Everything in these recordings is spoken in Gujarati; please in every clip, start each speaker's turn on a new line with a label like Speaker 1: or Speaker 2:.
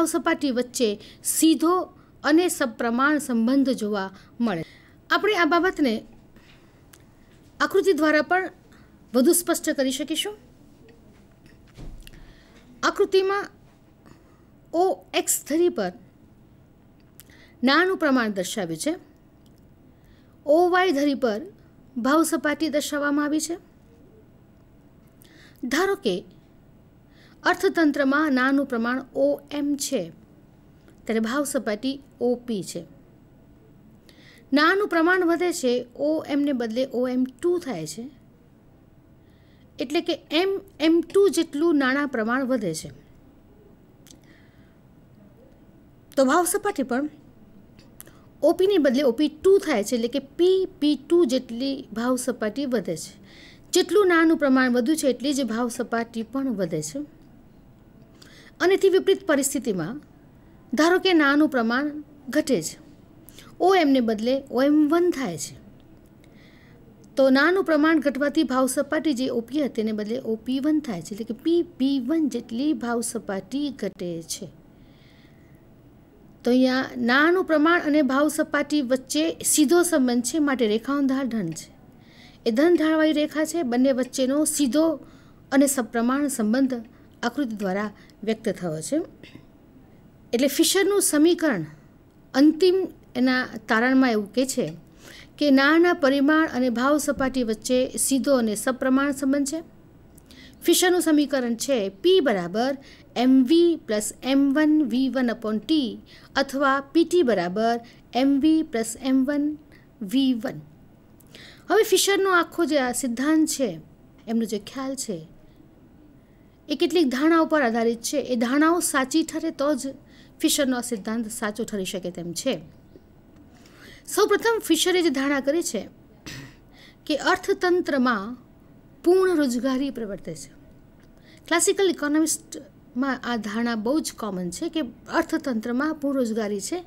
Speaker 1: ભાવ સપાટી વચ્ચે સીધો અને સપ્રમાણ સંબંધ જોવા મળે આપણે આ બાબતને આકૃતિ દ્વારા પણ વધુ સ્પષ્ટ કરી શકીશું આકૃતિમાં ઓ એક્સ ધરી પર નાનું પ્રમાણ દર્શાવ્યું છે ઓ વાય ધરી પર ભાવ સપાટી દર્શાવવામાં આવી છે ધારો કે અર્થતંત્રમાં નાનું પ્રમાણ ઓ એમ છે ત્યારે ભાવ સપાટી ઓપી છે નાનું પ્રમાણ વધે છે ઓ એમને બદલે ઓ એમ ટુ થાય છે એટલે કે એમ એમ ટુ જેટલું નાણાં પ્રમાણ વધે છે તો ભાવ સપાટી પણ ઓપીને બદલે ઓપી ટુ થાય છે એટલે કે પી પી ટુ જેટલી ભાવ સપાટી વધે છે જેટલું નાનું પ્રમાણ વધુ છે એટલી જ ભાવ સપાટી પણ વધે છે અને તે વિપરીત પરિસ્થિતિમાં ધારો કે નાનું પ્રમાણ ઘટે છે ઓ એમને બદલે ઓ એમ વન થાય છે તો નાનું પ્રમાણ ઘટવાથી ભાવ સપાટી જે ઓપી હતી તેને બદલે ઓપી વન થાય છે એટલે કે પી પી વન જેટલી ભાવ સપાટી ઘટે છે તો અહીંયા નાનું પ્રમાણ અને ભાવ સપાટી વચ્ચે સીધો સંબંધ છે માટે રેખાઓ ધાર ધન છે એ ધન ધારવાળી રેખા છે બંને વચ્ચેનો સીધો અને સપ્રમાણ સંબંધ આકૃતિ દ્વારા વ્યક્ત થયો છે એટલે ફિશરનું સમીકરણ અંતિમ એના તારણમાં એવું કહે છે કે નાના પરિમાણ અને ભાવ સપાટી વચ્ચે સીધો અને સપ્રમાણ સંબંધ છે ફિશરનું સમીકરણ છે પી બરાબર M V plus M one V one upon T અથવા પીટી બરાબર M V plus M one V one હવે ફિશરનો આખો જે આ સિદ્ધાંત છે એમનો જે ખ્યાલ છે એ કેટલીક ધારણાઓ ઉપર આધારિત છે એ ધારણાઓ સાચી ઠરે તો જ ફિશરનો સિદ્ધાંત સાચો ઠરી શકે તેમ છે સૌપ્રથમ ફિશરે જે ધારણા કરી છે કે અર્થતંત્રમાં પૂર્ણ રોજગારી પ્રવર્તે છે ક્લાસિકલ ઇકોનોમિસ્ટમાં આ ધારણા બહુ જ કોમન છે કે અર્થતંત્રમાં પૂર્ણ રોજગારી છે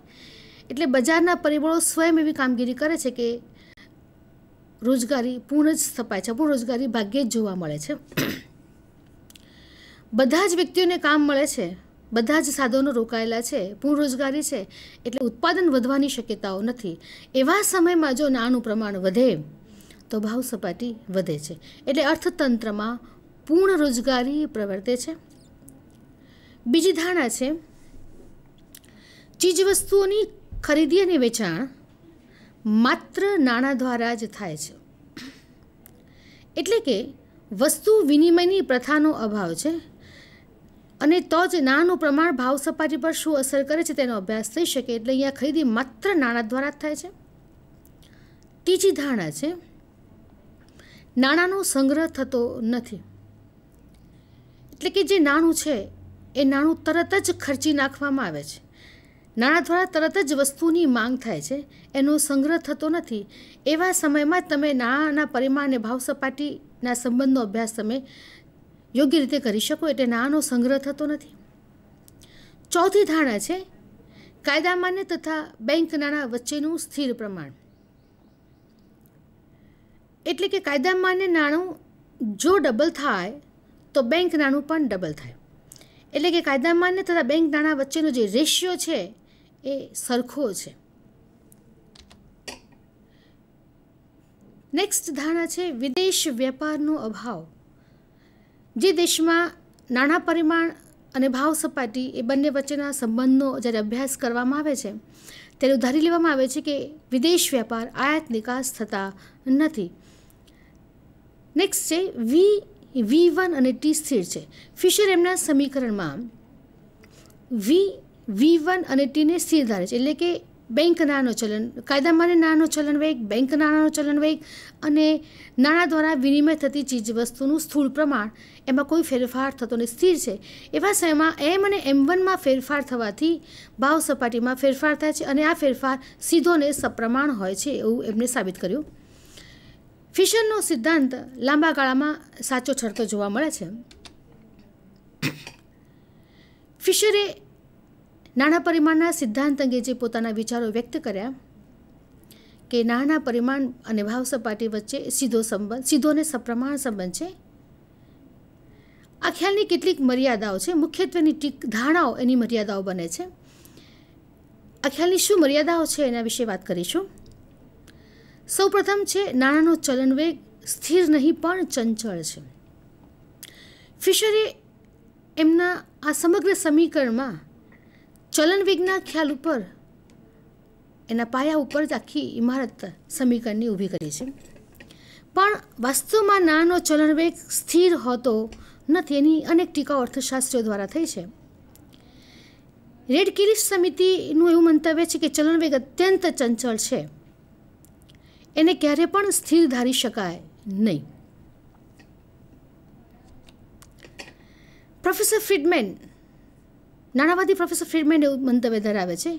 Speaker 1: એટલે બજારના પરિબળો સ્વયં એવી કામગીરી કરે છે કે રોજગારી પૂર્ણ જ સ્થપાય છે પૂર્ણ રોજગારી ભાગ્યે જ જોવા મળે છે બધા જ વ્યક્તિઓને કામ મળે છે બધા જ સાધનો રોકાયેલા છે પૂર્ણ રોજગારી છે એટલે ઉત્પાદન વધવાની શક્યતાઓ નથી એવા સમયમાં જો નાનું પ્રમાણ વધે તો ભાવ સપાટી વધે છે એટલે અર્થતંત્રમાં પૂર્ણ રોજગારી પ્રવર્તે છે બીજી ધારણા છે ચીજવસ્તુઓની ખરીદી અને વેચાણ માત્ર નાણાં દ્વારા જ થાય છે એટલે કે વસ્તુ વિનિમયની પ્રથાનો અભાવ છે અને તો જ નાનું પ્રમાણ ભાવ સપાટી પર શું અસર કરે છે તેનો અભ્યાસ થઈ શકે એટલે અહીંયા ખરીદી માત્ર નાણાં દ્વારા જ થાય છે ત્રીજી ધારણા છે નાણાંનો સંગ્રહ થતો નથી એટલે કે જે નાણું છે એ નાણું તરત જ ખર્ચી નાખવામાં આવે છે નાણાં દ્વારા તરત જ વસ્તુની માંગ થાય છે એનો સંગ્રહ થતો નથી એવા સમયમાં તમે નાણાંના પરિમાણ અને ભાવ સપાટીના સંબંધનો અભ્યાસ તમે યોગ્ય રીતે કરી શકો એટલે નાનો સંગ્રહ થતો નથી ચોથી ધારણા છે કાયદા માન્ય તથા બેંક નાણાં વચ્ચેનું સ્થિર પ્રમાણ એટલે કે કાયદા માન્ય નાણું જો ડબલ થાય તો બેંક નાણું પણ ડબલ થાય એટલે કે કાયદા માન્ય તથા બેંક નાણાં વચ્ચેનો જે રેશિયો છે એ સરખો છે નેક્સ્ટ ધારણા છે વિદેશ વ્યાપારનો અભાવ જે દેશમાં નાણાં પરિમાણ અને ભાવ સપાટી એ બંને વચ્ચેના સંબંધનો જ્યારે અભ્યાસ કરવામાં આવે છે ત્યારે ઉધારી લેવામાં આવે છે કે વિદેશ વ્યાપાર આયાત નિકાસ થતા નથી નેક્સ્ટ છે વી વી વન અને ટી સ્થિર છે ફિશર એમના સમીકરણમાં વી વી વન અને ટીને સ્થિર ધારે છે એટલે કે બેંક નાનો ચલણ કાયદામાં નાનો ચલણ વેગ બેંક નાણાંનો ચલણ વેગ અને નાણાં દ્વારા વિનિમય થતી ચીજવસ્તુનું સ્થૂળ પ્રમાણ એમાં કોઈ ફેરફાર થતો ને સ્થિર છે એવા સમયમાં એમ અને એમ વનમાં ફેરફાર થવાથી ભાવ સપાટીમાં ફેરફાર થાય છે અને આ ફેરફાર સીધો ને સપ્રમાણ હોય છે એવું એમને સાબિત કર્યું ફિશરનો સિદ્ધાંત લાંબા ગાળામાં સાચો ઠરતો જોવા મળે છે ફિશરે નાણાં પરિમાણના સિદ્ધાંત અંગે જે પોતાના વિચારો વ્યક્ત કર્યા કે નાણાં પરિમાણ અને ભાવ સપાટી વચ્ચે સીધો સંબંધ સીધો અને સપ્રમાણ સંબંધ છે આ ખ્યાલની કેટલીક મર્યાદાઓ છે મુખ્યત્વેની ટીક ધારણાઓ એની મર્યાદાઓ બને છે આ ખ્યાલની શું મર્યાદાઓ છે એના વિશે વાત કરીશું સૌપ્રથમ છે નાણાંનો ચલનવેગ સ્થિર નહીં પણ ચંચળ છે ફિશરે એમના આ સમગ્ર સમીકરણમાં ચલણ ખ્યાલ ઉપર એના પાયા ઉપર જ આખી ઇમારત સમીકરણની ઊભી કરી છે પણ વાસ્તવમાં નાનો ચલણવેગ સ્થિર હોતો નથી એની અનેક ટીકાઓ અર્થશાસ્ત્રીઓ દ્વારા થઈ છે રેડ કિલિસ સમિતિનું એવું મંતવ્ય છે કે ચલણવેગ અત્યંત ચંચળ છે એને ક્યારે પણ સ્થિર ધારી શકાય નહીં પ્રોફેસર ફ્રીડમેન નાણાવતી પ્રોફેસર ફ્રીડમેન એવું મંતવ્ય ધરાવે છે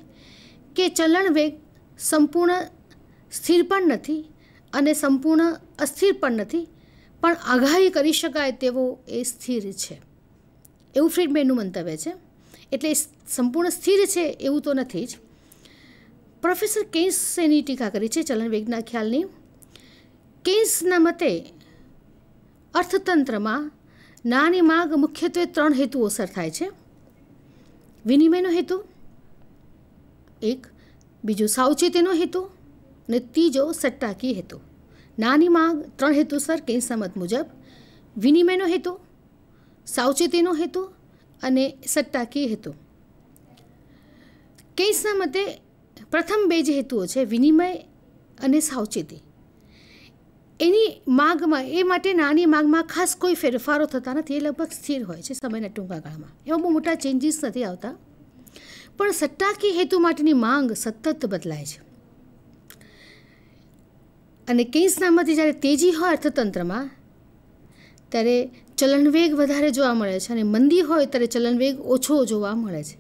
Speaker 1: કે ચલણ વેગ સંપૂર્ણ સ્થિર પણ નથી અને સંપૂર્ણ અસ્થિર પણ નથી પણ આગાહી કરી શકાય તેવો એ સ્થિર છે એવું ફ્રીડમેનનું મંતવ્ય છે એટલે સંપૂર્ણ સ્થિર છે એવું તો નથી જ પ્રોફેસર એની ટીકા કરી છે ચલણવેગના ખ્યાલની કેન્સના મતે અર્થતંત્રમાં નાની માગ મુખ્યત્વે ત્રણ અસર થાય છે વિનિમયનો હેતુ એક બીજો સાવચેતીનો હેતુ અને ત્રીજો સટ્ટાકી હેતુ નાની માંગ ત્રણ હેતુસર કે સંમત મુજબ વિનિમયનો હેતુ સાવચેતીનો હેતુ અને સટ્ટાકી હેતુ કેસના મતે પ્રથમ બે જે હેતુઓ છે વિનિમય અને સાવચેતી એની માગમાં એ માટે નાની માગમાં ખાસ કોઈ ફેરફારો થતા નથી એ લગભગ સ્થિર હોય છે સમયના ટૂંકા ગાળામાં એમાં બહુ મોટા ચેન્જીસ નથી આવતા પણ સટ્ટાકી હેતુ માટેની માંગ સતત બદલાય છે અને કેન્સનામાંથી જ્યારે તેજી હોય અર્થતંત્રમાં ત્યારે ચલણવેગ વધારે જોવા મળે છે અને મંદી હોય ત્યારે ચલણવેગ ઓછો જોવા મળે છે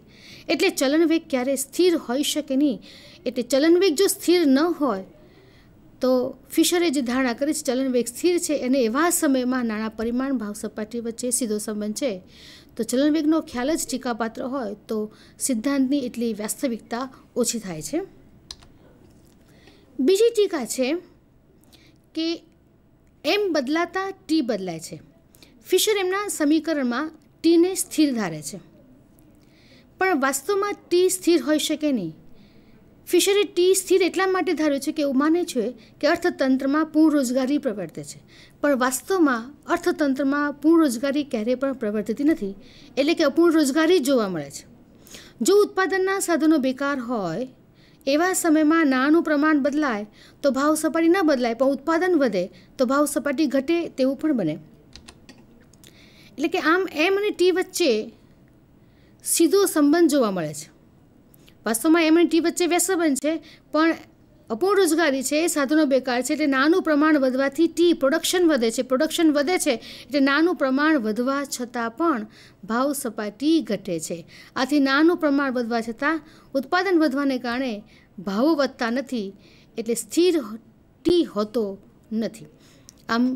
Speaker 1: એટલે ચલણવેગ ક્યારેય સ્થિર હોઈ શકે નહીં એટલે ચલણવેગ જો સ્થિર ન હોય તો ફિશરે જે ધારણા કરી છે ચલણ વેગ સ્થિર છે અને એવા સમયમાં નાણાં પરિમાણ ભાવ સપાટી વચ્ચે સીધો સંબંધ છે તો ચલણ વેગનો ખ્યાલ જ ટીકાપાત્ર હોય તો સિદ્ધાંતની એટલી વાસ્તવિકતા ઓછી થાય છે બીજી ટીકા છે કે એમ બદલાતા ટી બદલાય છે ફિશર એમના સમીકરણમાં ટીને સ્થિર ધારે છે પણ વાસ્તવમાં ટી સ્થિર હોઈ શકે નહીં ફિશરે ટી સ્થિર એટલા માટે ધાર્યું છે કે એવું માને છે કે અર્થતંત્રમાં પૂર્ણ રોજગારી પ્રવર્તે છે પણ વાસ્તવમાં અર્થતંત્રમાં પૂર્ણ રોજગારી ક્યારેય પણ પ્રવર્તતી નથી એટલે કે અપૂર્ણ રોજગારી જોવા મળે છે જો ઉત્પાદનના સાધનો બેકાર હોય એવા સમયમાં નાનું પ્રમાણ બદલાય તો ભાવ સપાટી ન બદલાય પણ ઉત્પાદન વધે તો ભાવ સપાટી ઘટે તેવું પણ બને એટલે કે આમ એમ અને ટી વચ્ચે સીધો સંબંધ જોવા મળે છે વાસ્તવમાં એમ અને ટી વચ્ચે વ્યસબન છે પણ અપૂર્ણ રોજગારી છે એ સાધનો બેકાર છે એટલે નાનું પ્રમાણ વધવાથી ટી પ્રોડક્શન વધે છે પ્રોડક્શન વધે છે એટલે નાનું પ્રમાણ વધવા છતાં પણ ભાવ સપાટી ઘટે છે આથી નાનું પ્રમાણ વધવા છતાં ઉત્પાદન વધવાને કારણે ભાવો વધતા નથી એટલે સ્થિર ટી હોતો નથી આમ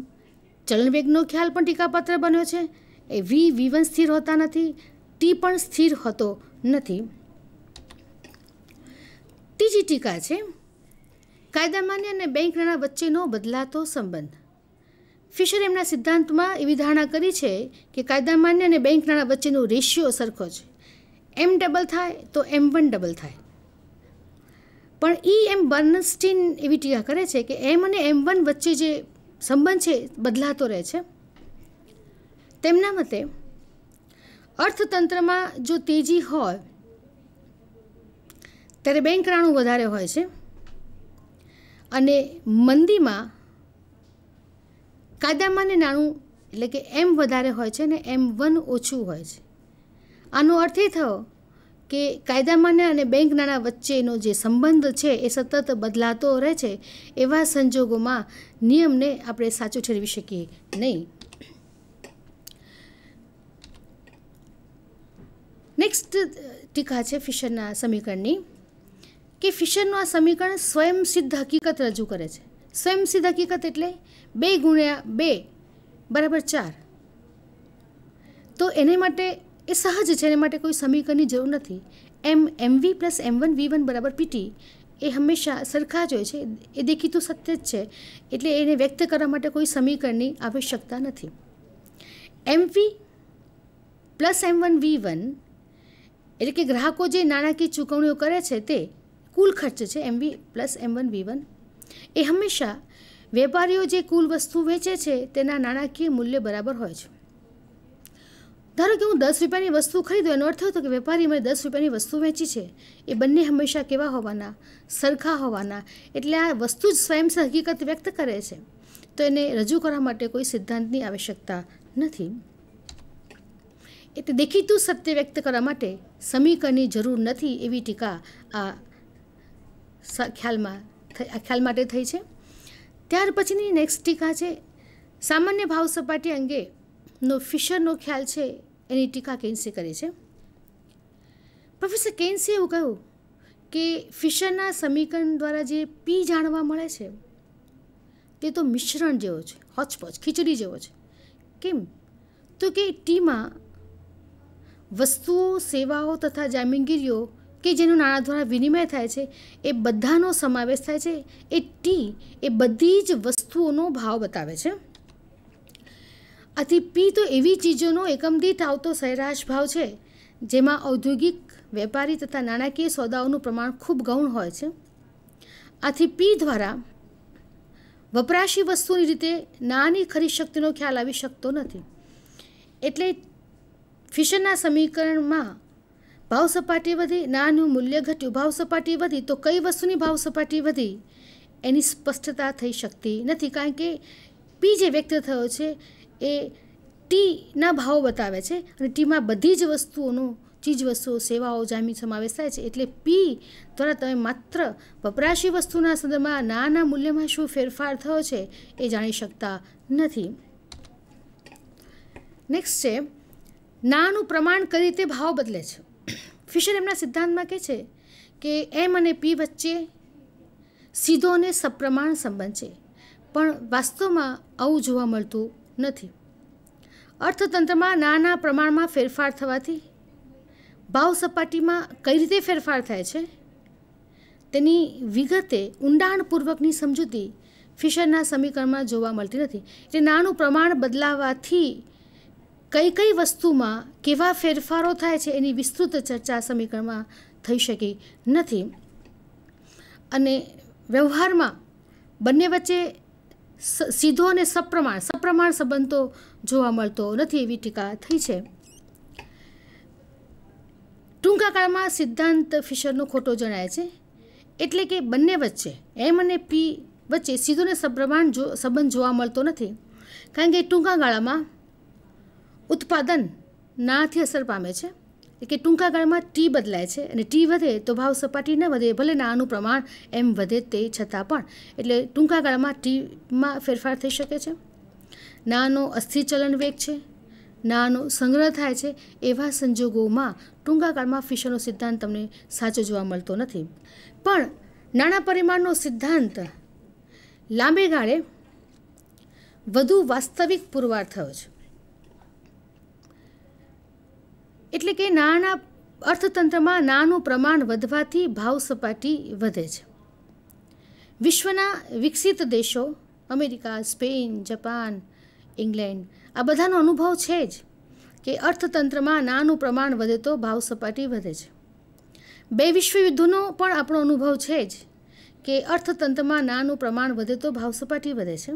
Speaker 1: ચલણવેગનો ખ્યાલ પણ ટીકાપાત્ર બન્યો છે એ વી વી સ્થિર હોતા નથી ટી પણ સ્થિર હોતો નથી ત્રીજી ટીકા છે કાયદા માન્ય અને બેંક નાણાં વચ્ચેનો બદલાતો સંબંધ ફિશર એમના સિદ્ધાંતમાં એવી ધારણા કરી છે કે કાયદા માન્ય અને બેંક નાણાં વચ્ચેનો રેશિયો સરખો છે એમ ડબલ થાય તો એમ વન ડબલ થાય પણ ઈ એમ બર્નસ્ટીન એવી ટીકા કરે છે કે એમ અને એમ વન વચ્ચે જે સંબંધ છે બદલાતો રહે છે તેમના મતે અર્થતંત્રમાં જો તેજી હોય ત્યારે બેંક રાણું વધારે હોય છે અને મંદીમાં કાદામાં ને નાણું એટલે કે એમ વધારે હોય છે ને એમ વન ઓછું હોય છે આનો અર્થ એ થયો કે કાયદામાન્ય અને બેંક નાણાં વચ્ચેનો જે સંબંધ છે એ સતત બદલાતો રહે છે એવા સંજોગોમાં નિયમને આપણે સાચું ઠેરવી શકીએ નહીં નેક્સ્ટ ટીકા છે ફિશરના સમીકરણની કે ફિશરનું આ સમીકરણ સ્વયંસિદ્ધ હકીકત રજૂ કરે છે સ્વયંસિદ્ધ હકીકત એટલે બે ગુણ્યા બે બરાબર ચાર તો એને માટે એ સહજ છે એને માટે કોઈ સમીકરણની જરૂર નથી M M V plus M one V one બરાબર પીટી એ હંમેશા સરખા જ હોય છે એ દેખીતું સત્ય જ છે એટલે એને વ્યક્ત કરવા માટે કોઈ સમીકરણની આવશ્યકતા નથી M V plus M one V one એટલે કે ગ્રાહકો જે નાણાકીય ચૂકવણીઓ કરે છે તે કુલ ખર્ચ છે M V plus M one V one એ હંમેશા વેપારીઓ જે કુલ વસ્તુ વેચે છે તેના નાણાકીય મૂલ્ય બરાબર હોય છે ધારો કે હું દસ રૂપિયાની વસ્તુ ખરીદું એનો અર્થ હતો કે વેપારી મને દસ રૂપિયાની વસ્તુ વેચી છે એ બંને હંમેશા કેવા હોવાના સરખા હોવાના એટલે આ વસ્તુ જ સ્વયં હકીકત વ્યક્ત કરે છે તો એને રજૂ કરવા માટે કોઈ સિદ્ધાંતની આવશ્યકતા નથી એટલે દેખીતું સત્ય વ્યક્ત કરવા માટે સમીકરણની જરૂર નથી એવી ટીકા આ ખ્યાલમાં ખ્યાલ માટે થઈ છે ત્યાર પછીની નેક્સ્ટ ટીકા છે સામાન્ય ભાવ સપાટી અંગેનો ફિશરનો ખ્યાલ છે એની ટીકા કેન્સી કરી છે પ્રોફેસર કેન્સી એવું કહ્યું કે ફિશરના સમીકરણ દ્વારા જે પી જાણવા મળે છે તે તો મિશ્રણ જેવો છે હોચપોચ ખીચડી જેવો છે કેમ તો કે ટીમાં વસ્તુઓ સેવાઓ તથા જામીનગીરીઓ કે જેનું નાણાં દ્વારા વિનિમય થાય છે એ બધાનો સમાવેશ થાય છે એ ટી એ બધી જ વસ્તુઓનો ભાવ બતાવે છે આથી પી તો એવી ચીજોનો એકમ દીઠ આવતો સરેરાશ ભાવ છે જેમાં ઔદ્યોગિક વેપારી તથા નાણાકીય સોદાઓનું પ્રમાણ ખૂબ ગૌણ હોય છે આથી પી દ્વારા વપરાશી વસ્તુની રીતે નાની ખરીદ શક્તિનો ખ્યાલ આવી શકતો નથી એટલે ફિશરના સમીકરણમાં ભાવ સપાટી વધી નાનું મૂલ્ય ઘટ્યું ભાવ સપાટી વધી તો કઈ વસ્તુની ભાવ સપાટી વધી એની સ્પષ્ટતા થઈ શકતી નથી કારણ કે પી જે વ્યક્ત થયો છે એ ટીના ભાવ બતાવે છે અને ટીમાં બધી જ વસ્તુઓનો ચીજ વસ્તુઓ સેવાઓ જામી સમાવેશ થાય છે એટલે પી દ્વારા તમે માત્ર વપરાશી વસ્તુના સંદર્ભમાં નાના મૂલ્યમાં શું ફેરફાર થયો છે એ જાણી શકતા નથી નેક્સ્ટ છે નાનું પ્રમાણ કઈ રીતે ભાવ બદલે છે ફિશર એમના સિદ્ધાંતમાં કહે છે કે એમ અને પી વચ્ચે સીધો અને સપ્રમાણ સંબંધ છે પણ વાસ્તવમાં આવું જોવા મળતું નથી અર્થતંત્રમાં નાના પ્રમાણમાં ફેરફાર થવાથી ભાવ સપાટીમાં કઈ રીતે ફેરફાર થાય છે તેની વિગતે ઊંડાણપૂર્વકની સમજૂતી ફિશરના સમીકરણમાં જોવા મળતી નથી એટલે નાનું પ્રમાણ બદલાવાથી કઈ કઈ વસ્તુમાં કેવા ફેરફારો થાય છે એની વિસ્તૃત ચર્ચા સમીકરણમાં થઈ શકી નથી અને વ્યવહારમાં બંને વચ્ચે સીધો અને સપ્રમાણ સપ્રમાણ સંબંધો જોવા મળતો નથી એવી ટીકા થઈ છે ટૂંકા કાળમાં સિદ્ધાંત ફિશરનો ખોટો જણાય છે એટલે કે બંને વચ્ચે એમ અને પી વચ્ચે સીધો અને સપ્રમાણ સંબંધ જોવા મળતો નથી કારણ કે ટૂંકા ગાળામાં ઉત્પાદન નાથી અસર પામે છે એટલે કે ટૂંકા ગાળમાં ટી બદલાય છે અને ટી વધે તો ભાવ સપાટી ન વધે ભલે નાનું પ્રમાણ એમ વધે તે છતાં પણ એટલે ટૂંકા ગાળમાં ટીમાં ફેરફાર થઈ શકે છે નાનો અસ્થિચલન વેગ છે નાનો સંગ્રહ થાય છે એવા સંજોગોમાં ટૂંકા ગાળમાં ફિશરનો સિદ્ધાંત તમને સાચો જોવા મળતો નથી પણ નાણાં પરિમાણનો સિદ્ધાંત લાંબે ગાળે વધુ વાસ્તવિક પુરવાર થયો છે એટલે કે નાના અર્થતંત્રમાં નાનું પ્રમાણ વધવાથી ભાવ સપાટી વધે છે વિશ્વના વિકસિત દેશો અમેરિકા સ્પેન જપાન ઇંગ્લેન્ડ આ બધાનો અનુભવ છે જ કે અર્થતંત્રમાં નાનું પ્રમાણ વધે તો ભાવ સપાટી વધે છે બે વિશ્વયુદ્ધનો પણ આપણો અનુભવ છે જ કે અર્થતંત્રમાં નાનું પ્રમાણ વધે તો ભાવ સપાટી વધે છે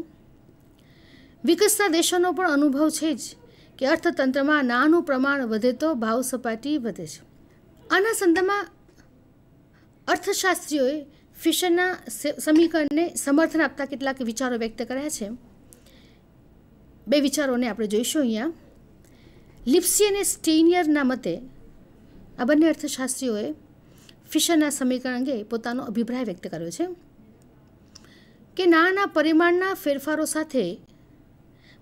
Speaker 1: વિકસતા દેશોનો પણ અનુભવ છે જ કે અર્થતંત્રમાં નાનું પ્રમાણ વધે તો ભાવ સપાટી વધે છે આના સંદર્ભમાં અર્થશાસ્ત્રીઓએ ફિશરના સમીકરણને સમર્થન આપતા કેટલાક વિચારો વ્યક્ત કર્યા છે બે વિચારોને આપણે જોઈશું અહીંયા લિપ્સી અને સ્ટેનિયરના મતે આ બંને અર્થશાસ્ત્રીઓએ ફિશરના સમીકરણ અંગે પોતાનો અભિપ્રાય વ્યક્ત કર્યો છે કે નાના પરિમાણના ફેરફારો સાથે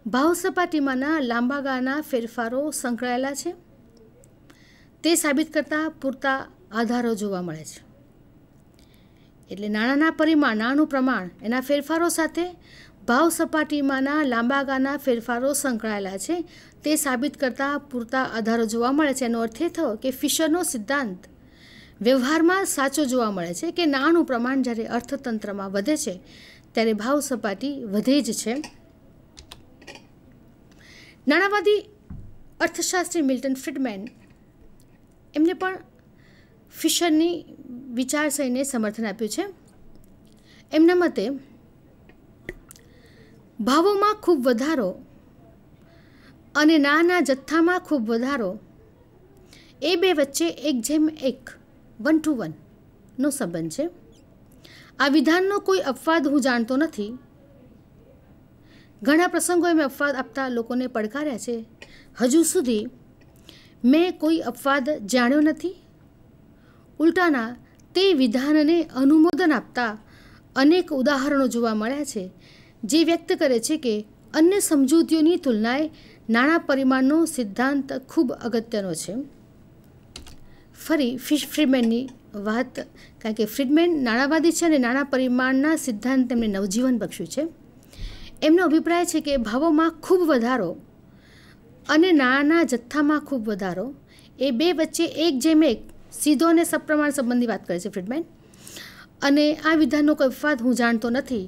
Speaker 1: ભાવ સપાટીમાંના લાંબા ગાળાના ફેરફારો સંકળાયેલા છે તે સાબિત કરતાં પૂરતા આધારો જોવા મળે છે એટલે નાણાંના પરિમાણ પરિમાણાનું પ્રમાણ એના ફેરફારો સાથે ભાવ સપાટીમાંના લાંબા ગાના ફેરફારો સંકળાયેલા છે તે સાબિત કરતાં પૂરતા આધારો જોવા મળે છે એનો અર્થ એ થયો કે ફિશરનો સિદ્ધાંત વ્યવહારમાં સાચો જોવા મળે છે કે નાણાંનું પ્રમાણ જ્યારે અર્થતંત્રમાં વધે છે ત્યારે ભાવ સપાટી વધે જ છે નાણાવાદી અર્થશાસ્ત્રી મિલ્ટન ફ્રીડમેન એમને પણ ફિશરની વિચારશૈલીને સમર્થન આપ્યું છે એમના મતે ભાવોમાં ખૂબ વધારો અને નાના જથ્થામાં ખૂબ વધારો એ બે વચ્ચે એક જેમ એક વન ટુ વનનો સંબંધ છે આ વિધાનનો કોઈ અપવાદ હું જાણતો નથી ઘણા પ્રસંગોએ મેં અપવાદ આપતા લોકોને પડકાર્યા છે હજુ સુધી મેં કોઈ અપવાદ જાણ્યો નથી ઉલટાના તે વિધાનને અનુમોદન આપતા અનેક ઉદાહરણો જોવા મળ્યા છે જે વ્યક્ત કરે છે કે અન્ય સમજૂતીઓની તુલનાએ નાણાં પરિમાણનો સિદ્ધાંત ખૂબ અગત્યનો છે ફરી ફિશ ફ્રીમેનની વાત કારણ કે ફ્રીડમેન નાણાવાદી છે અને નાણાં પરિમાણના સિદ્ધાંત તેમને નવજીવન બક્ષ્યું છે એમનો અભિપ્રાય છે કે ભાવોમાં ખૂબ વધારો અને નાના જથ્થામાં ખૂબ વધારો એ બે વચ્ચે એક જેમ એક સીધો અને સપ્રમાણ સંબંધની વાત કરે છે ફ્રીડમેન અને આ વિધાનનો કોઈ અપવાદ હું જાણતો નથી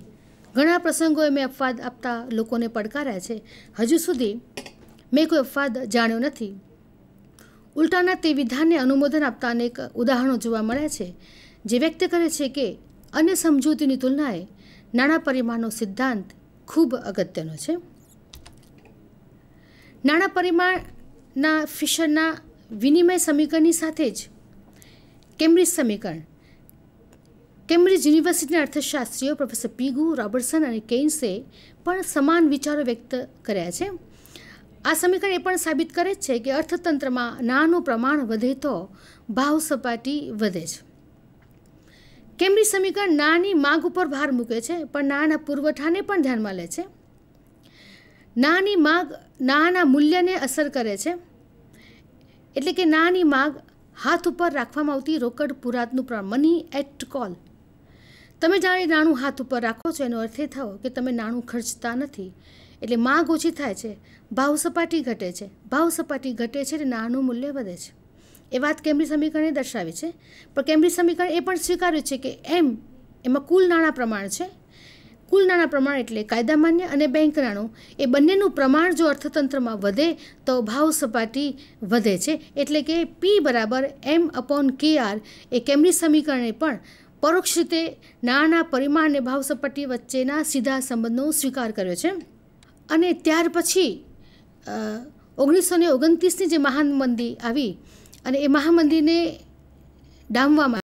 Speaker 1: ઘણા પ્રસંગોએ મેં અપવાદ આપતા લોકોને પડકાર્યા છે હજુ સુધી મેં કોઈ અપવાદ જાણ્યો નથી ઉલટાના તે વિધાનને અનુમોદન આપતા અનેક ઉદાહરણો જોવા મળ્યા છે જે વ્યક્ત કરે છે કે અન્ય સમજૂતીની તુલનાએ નાણાં પરિમાણનો સિદ્ધાંત ખૂબ અગત્યનો છે નાણાં પરિમાણના ફિશરના વિનિમય સમીકરણની સાથે જ કેમ્બ્રિજ સમીકરણ કેમ્બ્રિજ યુનિવર્સિટીના અર્થશાસ્ત્રીઓ પ્રોફેસર પીગુ રોબર્ટસન અને કેઇન્સે પણ સમાન વિચારો વ્યક્ત કર્યા છે આ સમીકરણ એ પણ સાબિત કરે છે કે અર્થતંત્રમાં નાનું પ્રમાણ વધે તો ભાવ સપાટી વધે છે કેમરી સમીકરણ નાની માગ ઉપર ભાર મૂકે છે પણ નાના પુરવઠાને પણ ધ્યાનમાં લે છે નાની માગ નાના મૂલ્યને અસર કરે છે એટલે કે નાની માગ હાથ ઉપર રાખવામાં આવતી રોકડ પુરાતનું પ્રમાણ મની એટ કોલ તમે જાણે નાણું હાથ ઉપર રાખો છો એનો અર્થ એ થયો કે તમે નાણું ખર્ચતા નથી એટલે માગ ઓછી થાય છે ભાવ સપાટી ઘટે છે ભાવ સપાટી ઘટે છે એટલે નાનું મૂલ્ય વધે છે એ વાત કેમ્બ્રિજ સમીકરણે દર્શાવી છે પણ કેમ્બ્રિજ સમીકરણ એ પણ સ્વીકાર્યું છે કે એમ એમાં કુલ નાણાં પ્રમાણ છે કુલ નાણાં પ્રમાણ એટલે કાયદા માન્ય અને બેંક નાણું એ બંનેનું પ્રમાણ જો અર્થતંત્રમાં વધે તો ભાવ સપાટી વધે છે એટલે કે પી બરાબર એમ અપોન કે આર એ કેમ્બ્રિજ સમીકરણે પણ પરોક્ષ રીતે નાણાંના પરિમાણ અને ભાવ સપાટી વચ્ચેના સીધા સંબંધનો સ્વીકાર કર્યો છે અને ત્યાર પછી ઓગણીસો ને ઓગણત્રીસની જે મહાન મંદી આવી અને એ મહામંદિરને ડામવામાં